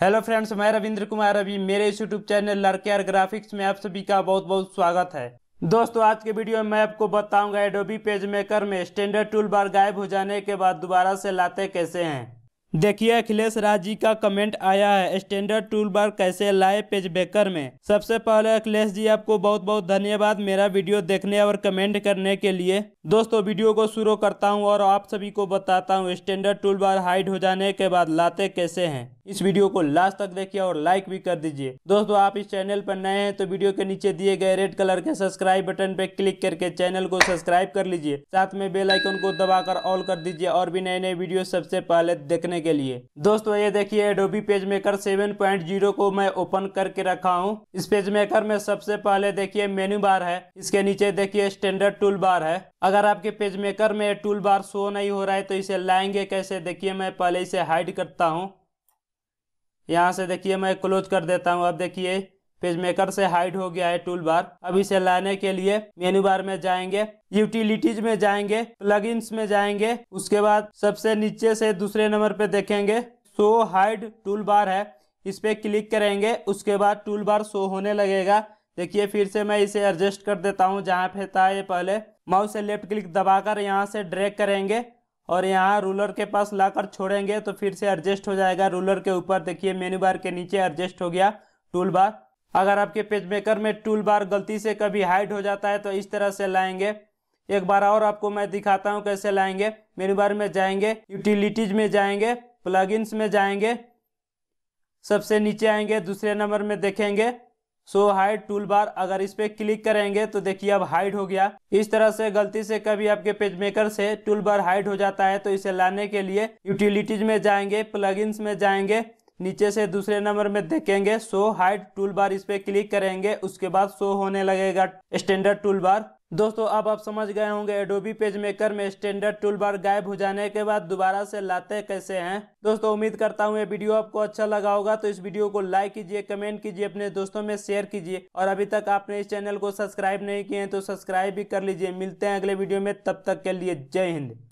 hello friends मैं रविंद्र कुमार अभी मेरे इस यूट्यूब चैनल लड़के ग्राफिक्स में आप सभी का बहुत बहुत स्वागत है दोस्तों आज के वीडियो में मैं आपको बताऊंगा एडोबी पेज मेकर में स्टैंडर्ड टूल बार गायब हो जाने के बाद दोबारा से लाते कैसे हैं देखिए अखिलेश राज जी का कमेंट आया है स्टैंडर्ड टूल बार कैसे लाए पेज बेकर में सबसे पहले अखिलेश जी आपको बहुत बहुत धन्यवाद मेरा वीडियो देखने और कमेंट करने के लिए दोस्तों वीडियो को शुरू करता हूं और आप सभी को बताता हूं स्टैंडर्ड टूल बार हाइड हो जाने के बाद लाते कैसे हैं इस वीडियो को लास्ट तक देखिए और लाइक भी कर दीजिए दोस्तों आप इस चैनल पर नए हैं तो वीडियो के नीचे दिए गए रेड कलर के सब्सक्राइब बटन पर क्लिक करके चैनल को सब्सक्राइब कर लीजिए साथ में बेलाइकन को दबाकर ऑल कर दीजिए और भी नए नए वीडियो सबसे पहले देखने के लिए दोस्तों ये देखिए Adobe PageMaker seven point zero को मैं ओपन करके रखा हूँ इस पेज मेकर में सबसे पहले देखिए मेन्यू बार है इसके नीचे देखिए स्टैंडर्ड टूल बार है अगर आपके पेज मेकर में टूल बार शो नहीं हो रहा है तो इसे लाएंगे कैसे देखिए मैं पहले इसे हाइड करता हूँ यहाँ से देखिए मैं क्लोज कर देता हूँ अब देखिए पेज मेकर से हाइड हो गया है टूल बार अब इसे लाने के लिए मेन्यू बार में जाएंगे यूटिलिटीज में जाएंगे प्लग में जाएंगे उसके बाद सबसे नीचे से दूसरे नंबर पे देखेंगे शो हाइड टूल बार है इस पर क्लिक करेंगे उसके बाद टूल बार शो होने लगेगा देखिए फिर से मैं इसे एडजस्ट कर देता हूँ जहाँ पे था ये पहले माउस से लेफ्ट क्लिक दबाकर यहाँ से ड्रैग करेंगे और यहाँ रूलर के पास लाकर छोड़ेंगे तो फिर से एडजस्ट हो जाएगा रूलर के ऊपर देखिए मेन्यू बार के नीचे एडजस्ट हो गया टूल बार अगर आपके पेज मेकर में टूल बार गलती से कभी हाइड हो जाता है तो इस तरह से लाएंगे एक बार और आपको मैं दिखाता हूँ कैसे लाएंगे मेनू बार में जाएंगे यूटिलिटीज में जाएंगे प्लगइन्स में जाएंगे सबसे नीचे आएंगे दूसरे नंबर में देखेंगे सो हाइड टूल बार अगर इस पर क्लिक करेंगे तो देखिए अब हाइड हो गया इस तरह से गलती से कभी आपके पेज मेकर से टूल बार हाइड हो जाता है तो इसे लाने के लिए यूटिलिटीज में जाएंगे प्लगइन्स में जाएंगे नीचे से दूसरे नंबर में देखेंगे शो हाइट टूल बार इस पे क्लिक करेंगे उसके बाद शो होने लगेगा स्टैंडर्ड टूल बार दोस्तों अब आप समझ गए होंगे एडोबी पेज मेकर में स्टैंडर्ड टूल बार गायब हो जाने के बाद दोबारा से लाते कैसे हैं दोस्तों उम्मीद करता हूँ ये वीडियो आपको अच्छा लगा होगा तो इस वीडियो को लाइक कीजिए कमेंट कीजिए अपने दोस्तों में शेयर कीजिए और अभी तक आपने इस चैनल को सब्सक्राइब नहीं किए हैं तो सब्सक्राइब भी कर लीजिए मिलते हैं अगले वीडियो में तब तक के लिए जय हिंद